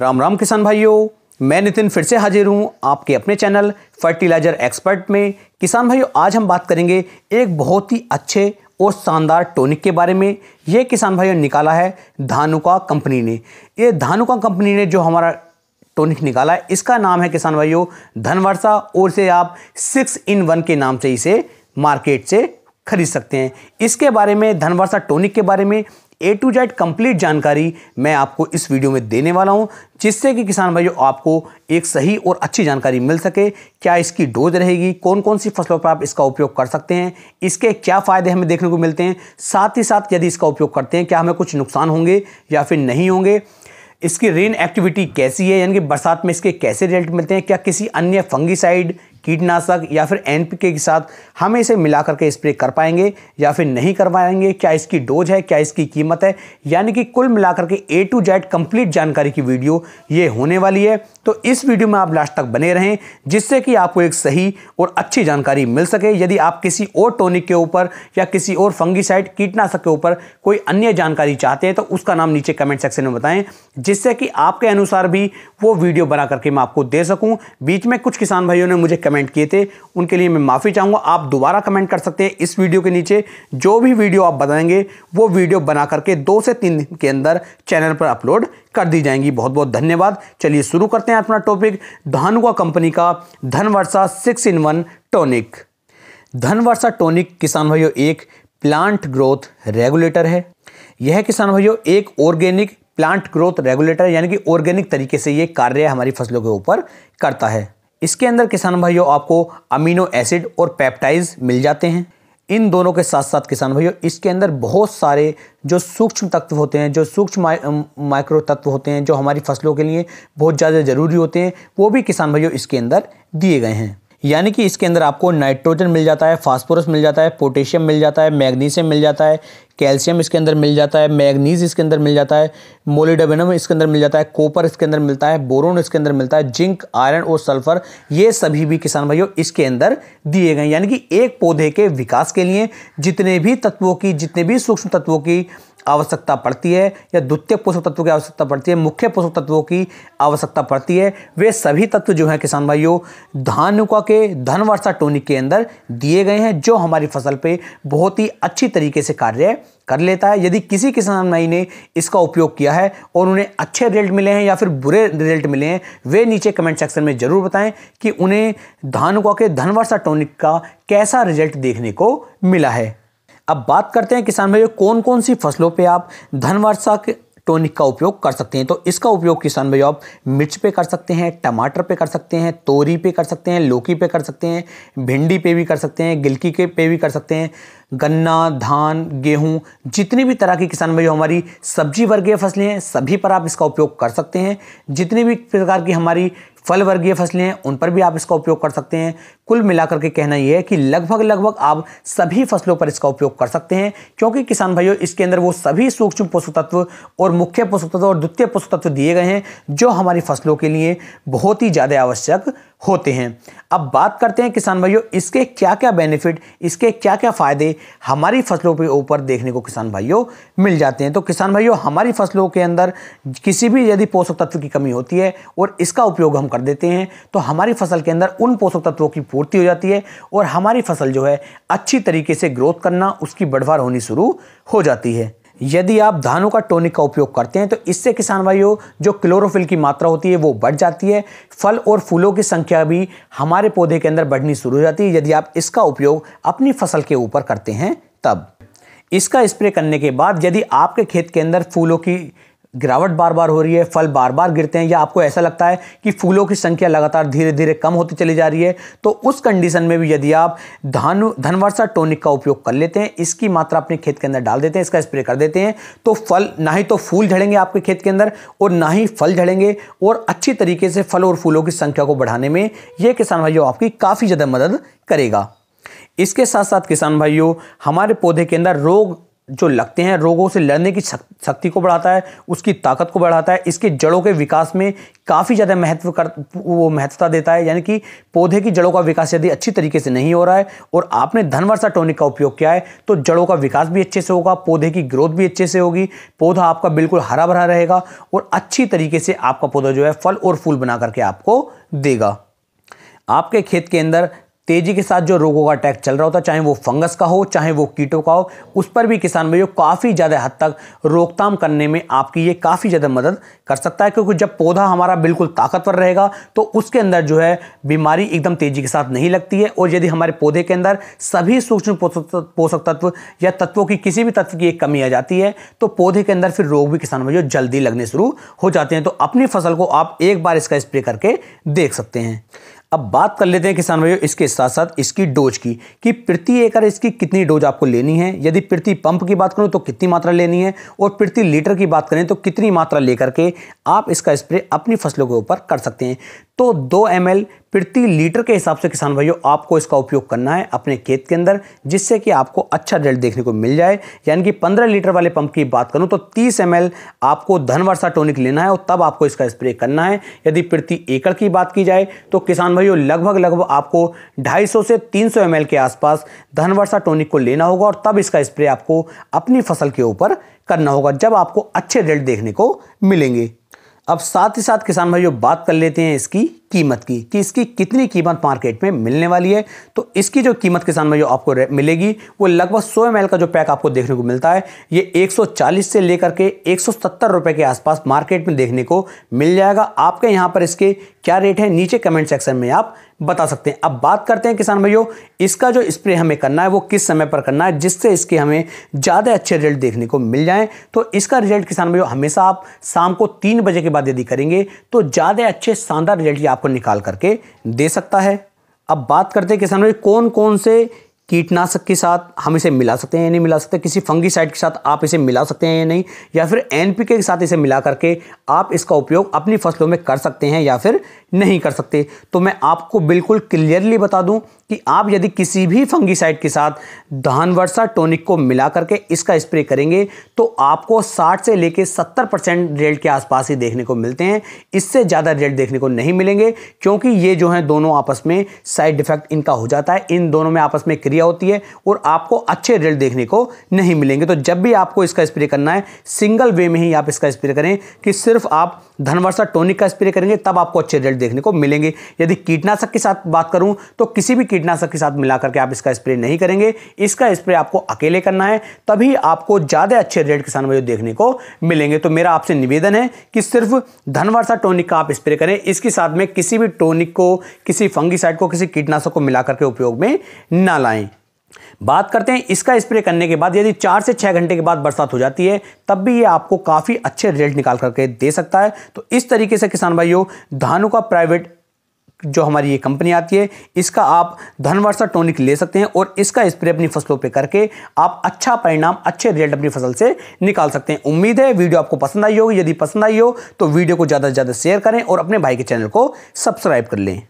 राम राम किसान भाइयों मैं नितिन फिर से हाजिर हूं आपके अपने चैनल फर्टिलाइजर एक्सपर्ट में किसान भाइयों आज हम बात करेंगे एक बहुत ही अच्छे और शानदार टॉनिक के बारे में ये किसान भाइयों निकाला है धानुका कंपनी ने ये धानुका कंपनी ने जो हमारा टॉनिक निकाला है इसका नाम है किसान भाइयों धनवर्षा और से आप सिक्स इन वन के नाम से इसे मार्केट से खरीद सकते हैं इसके बारे में धनवर्षा टॉनिक के बारे में ए टू जेड कंप्लीट जानकारी मैं आपको इस वीडियो में देने वाला हूं जिससे कि किसान भाइयों आपको एक सही और अच्छी जानकारी मिल सके क्या इसकी डोज रहेगी कौन कौन सी फसलों पर आप इसका उपयोग कर सकते हैं इसके क्या फ़ायदे हमें देखने को मिलते हैं साथ ही साथ यदि इसका उपयोग करते हैं क्या हमें कुछ नुकसान होंगे या फिर नहीं होंगे इसकी रेन एक्टिविटी कैसी है यानी कि बरसात में इसके कैसे रिजल्ट मिलते हैं क्या किसी अन्य फंगिसाइड कीटनाशक या फिर एन के साथ हम इसे मिला करके स्प्रे कर पाएंगे या फिर नहीं कर पाएंगे क्या इसकी डोज है क्या इसकी कीमत है यानी कि कुल मिलाकर के ए टू जेड कंप्लीट जानकारी की वीडियो ये होने वाली है तो इस वीडियो में आप लास्ट तक बने रहें जिससे कि आपको एक सही और अच्छी जानकारी मिल सके यदि आप किसी और टॉनिक के ऊपर या किसी और फंगीसाइड कीटनाशक के ऊपर कोई अन्य जानकारी चाहते हैं तो उसका नाम नीचे कमेंट सेक्शन में बताएं जिससे कि आपके अनुसार भी वो वीडियो बना करके मैं आपको दे सकूँ बीच में कुछ किसान भाइयों ने मुझे कमेंट किए थे उनके लिए मैं माफ़ी चाहूँगा आप दोबारा कमेंट कर सकते हैं इस वीडियो के नीचे जो भी वीडियो आप बताएंगे वो वीडियो बना करके दो से तीन दिन के अंदर चैनल पर अपलोड कर दी जाएंगी बहुत बहुत धन्यवाद चलिए शुरू करते हैं अपना टॉपिक धानुआ कंपनी का Dhanvarsha six in one tonic Dhanvarsha tonic किसान भाइयों एक प्लांट ग्रोथ रेगुलेटर है यह किसान भाइयों एक ऑर्गेनिक प्लांट ग्रोथ रेगुलेटर यानी कि ऑर्गेनिक तरीके से ये कार्य हमारी फसलों के ऊपर करता है इसके अंदर किसान भाइयों आपको अमीनो एसिड और पेप्टाइज मिल जाते हैं इन दोनों के साथ साथ किसान भाइयों इसके अंदर बहुत सारे जो सूक्ष्म तत्व होते हैं जो सूक्ष्म माइक्रो तत्व होते हैं जो हमारी फसलों के लिए बहुत ज़्यादा ज़रूरी होते हैं वो भी किसान भाइयों इसके अंदर दिए गए हैं यानी कि इसके अंदर आपको नाइट्रोजन मिल जाता है फास्फोरस मिल जाता है पोटेशियम मिल जाता है मैग्नीशियम मिल जाता है कैल्शियम इसके अंदर मिल जाता है मैग्नीज इसके अंदर मिल जाता है मोलिडबिनम इसके अंदर मिल जाता है कॉपर इसके अंदर मिलता है बोरोन इसके अंदर मिलता है जिंक आयरन और सल्फर ये सभी भी किसान भाइयों इसके अंदर दिए गए यानी कि एक पौधे के विकास के लिए जितने भी तत्वों की जितने भी सूक्ष्म तत्वों की आवश्यकता पड़ती है या द्वितीय पोषक तत्व की आवश्यकता पड़ती है मुख्य पोषक तत्वों की आवश्यकता पड़ती है वे सभी तत्व जो हैं किसान भाइयों धानुका के धन वर्षा टोनिक के अंदर दिए गए हैं जो हमारी फसल पे बहुत ही अच्छी तरीके से कार्य कर लेता है यदि किसी किसान भाई ने इसका उपयोग किया है और उन्हें अच्छे रिजल्ट मिले हैं या फिर बुरे रिजल्ट मिले हैं वे नीचे कमेंट सेक्शन में ज़रूर बताएं कि उन्हें धानुका के धन वर्षा टोनिक का कैसा रिजल्ट देखने को मिला है अब बात करते हैं किसान भाइयों कौन कौन सी फसलों पे आप धन वर्षा टोनिक का उपयोग कर सकते हैं तो इसका उपयोग किसान भाइयों आप मिर्च पे कर सकते हैं टमाटर पे कर सकते हैं तोरी पे कर सकते हैं लौकी पे कर सकते हैं भिंडी पे भी कर सकते हैं गिलकी के पे भी कर सकते हैं गन्ना धान गेहूं जितनी भी तरह की किसान भाई हमारी सब्जी वर्गीय फसलें हैं सभी पर आप इसका उपयोग कर सकते हैं जितनी भी प्रकार की हमारी फल वर्गीय फसलें हैं उन पर भी आप इसका उपयोग कर सकते हैं कुल मिलाकर के कहना यह है कि लगभग लगभग आप सभी फसलों पर इसका उपयोग कर सकते हैं क्योंकि किसान भाइयों इसके अंदर वो सभी सूक्ष्म पोषक तत्व और मुख्य पोषक तत्व और द्वितीय पोषक तत्व दिए गए हैं जो हमारी फसलों के लिए बहुत ही ज़्यादा आवश्यक होते हैं अब बात करते हैं किसान भाइयों इसके क्या क्या बेनिफिट इसके क्या क्या फ़ायदे हमारी फसलों के ऊपर देखने को किसान भाइयों मिल जाते हैं तो किसान भाइयों हमारी फसलों के अंदर किसी भी यदि पोषक तत्व की कमी होती है और इसका उपयोग हम कर देते हैं तो हमारी फसल के अंदर उन पोषक तत्वों की पूर्ति हो जाती है और हमारी फसल जो है अच्छी तरीके से ग्रोथ करना उसकी बढ़वार होनी शुरू हो जाती है यदि आप धानों का टोनिक का उपयोग करते हैं तो इससे किसान भाइयों जो क्लोरोफिल की मात्रा होती है वो बढ़ जाती है फल और फूलों की संख्या भी हमारे पौधे के अंदर बढ़नी शुरू हो जाती है यदि आप इसका उपयोग अपनी फसल के ऊपर करते हैं तब इसका स्प्रे करने के बाद यदि आपके खेत के अंदर फूलों की गिरावट बार बार हो रही है फल बार बार गिरते हैं या आपको ऐसा लगता है कि फूलों की संख्या लगातार धीरे धीरे कम होती चली जा रही है तो उस कंडीशन में भी यदि आप धान धनवर्षा टोनिक का उपयोग कर लेते हैं इसकी मात्रा अपने खेत के अंदर डाल देते हैं इसका स्प्रे कर देते हैं तो फल ना ही तो फूल झड़ेंगे आपके खेत के अंदर और ना ही फल झड़ेंगे और अच्छी तरीके से फल और फूलों की संख्या को बढ़ाने में ये किसान भाइयों आपकी काफ़ी ज़्यादा मदद करेगा इसके साथ साथ किसान भाइयों हमारे पौधे के अंदर रोग जो लगते हैं रोगों से लड़ने की शक्ति को बढ़ाता है उसकी ताकत को बढ़ाता है इसके जड़ों के विकास में काफ़ी ज़्यादा महत्व कर वो महत्वता देता है यानी कि पौधे की जड़ों का विकास यदि अच्छी तरीके से नहीं हो रहा है और आपने धनवर्षा टॉनिक का उपयोग किया है तो जड़ों का विकास भी अच्छे से होगा पौधे की ग्रोथ भी अच्छे से होगी पौधा आपका बिल्कुल हरा भरा रहेगा और अच्छी तरीके से आपका पौधा जो है फल और फूल बना करके आपको देगा आपके खेत के अंदर तेजी के साथ जो रोगों का अटैक चल रहा होता है चाहे वो फंगस का हो चाहे वो कीटों का हो उस पर भी किसान भाइयों काफ़ी ज़्यादा हद तक रोकथाम करने में आपकी ये काफ़ी ज़्यादा मदद कर सकता है क्योंकि जब पौधा हमारा बिल्कुल ताकतवर रहेगा तो उसके अंदर जो है बीमारी एकदम तेज़ी के साथ नहीं लगती है और यदि हमारे पौधे के अंदर सभी सूक्ष्म पोषक तत्व या तत्वों की किसी भी तत्व की एक कमी आ जाती है तो पौधे के अंदर फिर रोग भी किसान भाइयों जल्दी लगने शुरू हो जाते हैं तो अपनी फसल को आप एक बार इसका स्प्रे करके देख सकते हैं अब बात कर लेते हैं किसान भाइयों इसके साथ साथ इसकी डोज की कि प्रति एकड़ इसकी कितनी डोज आपको लेनी है यदि प्रति पंप की बात करूँ तो कितनी मात्रा लेनी है और प्रति लीटर की बात करें तो कितनी मात्रा लेकर के आप इसका स्प्रे अपनी फसलों के ऊपर कर सकते हैं तो दो एम प्रति लीटर के हिसाब से किसान भाइयों आपको इसका उपयोग करना है अपने खेत के अंदर जिससे कि आपको अच्छा रिजल्ट देखने को मिल जाए यानी कि 15 लीटर वाले पंप की बात करूं तो 30 एम आपको धन वर्षा टोनिक लेना है और तब आपको इसका स्प्रे करना है यदि प्रति एकड़ की बात की जाए तो किसान भाइयों लगभग लगभग आपको ढाई से तीन सौ के आसपास धन वर्षा टोनिक को लेना होगा और तब इसका स्प्रे आपको अपनी फसल के ऊपर करना होगा जब आपको अच्छे रिजल्ट देखने को मिलेंगे अब साथ ही साथ किसान भाइयों बात कर लेते हैं इसकी कीमत की कि इसकी कितनी कीमत मार्केट में मिलने वाली है तो इसकी जो कीमत किसान भाइयों आपको मिलेगी वो लगभग सौ एम का जो पैक आपको देखने को मिलता है ये 140 से लेकर के एक रुपए के आसपास मार्केट में देखने को मिल जाएगा आपके यहाँ पर इसके क्या रेट है नीचे कमेंट सेक्शन में आप बता सकते हैं अब बात करते हैं किसान भाइयों इसका जो स्प्रे हमें करना है वो किस समय पर करना है जिससे इसके हमें ज़्यादा अच्छे रिजल्ट देखने को मिल जाएं तो इसका रिजल्ट किसान भाइयों हमेशा आप शाम को तीन बजे के बाद यदि करेंगे तो ज़्यादा अच्छे शानदार रिजल्ट ये आपको आपको निकाल करके दे सकता है अब बात करते हैं किसान भाई कौन कौन से कीटनाशक के साथ हम इसे मिला सकते हैं या नहीं मिला सकते किसी फंगीसाइड के साथ आप इसे मिला सकते हैं या नहीं या फिर एनपीके के साथ इसे मिला करके आप इसका उपयोग अपनी फसलों में कर सकते हैं या फिर नहीं कर सकते तो मैं आपको बिल्कुल क्लियरली बता दूं कि आप यदि किसी भी फंगीसाइड के साथ धान वर्षा टोनिक को मिला करके इसका स्प्रे करेंगे तो आपको 60 से लेकर 70 परसेंट रेट के आसपास ही देखने को मिलते हैं इससे ज़्यादा रेट देखने को नहीं मिलेंगे क्योंकि ये जो हैं दोनों आपस में साइड इफेक्ट इनका हो जाता है इन दोनों में आपस में क्रिया होती है और आपको अच्छे रेट देखने को नहीं मिलेंगे तो जब भी आपको इसका स्प्रे करना है सिंगल वे में ही आप इसका स्प्रे करें कि सिर्फ आप धनवर्षा टोनिक का स्प्रे करेंगे तब आपको अच्छे रेट देखने को मिलेंगे यदि कीटनाशक के साथ बात करूं तो किसी भी कीटनाशक के साथ मिलाकर के आप इसका स्प्रे नहीं करेंगे इसका स्प्रे आपको अकेले करना है तभी आपको ज़्यादा अच्छे रेट किसान भाइयों देखने को मिलेंगे तो मेरा आपसे निवेदन है कि सिर्फ धनवर्षा टोनिक का आप स्प्रे करें इसके साथ में किसी भी टोनिक को किसी फंगीसाइड को किसी कीटनाशक को मिलाकर के उपयोग में ना लाएं बात करते हैं इसका स्प्रे करने के बाद यदि चार से छः घंटे के बाद बरसात हो जाती है तब भी ये आपको काफ़ी अच्छे रिजल्ट निकाल करके दे सकता है तो इस तरीके से किसान भाइयों धानों का प्राइवेट जो हमारी ये कंपनी आती है इसका आप धनवर्षा टॉनिक ले सकते हैं और इसका स्प्रे अपनी फसलों पे करके आप अच्छा परिणाम अच्छे रिजल्ट अपनी फसल से निकाल सकते हैं उम्मीद है वीडियो आपको पसंद आई होगी यदि पसंद आई हो तो वीडियो को ज़्यादा से ज़्यादा शेयर करें और अपने भाई के चैनल को सब्सक्राइब कर लें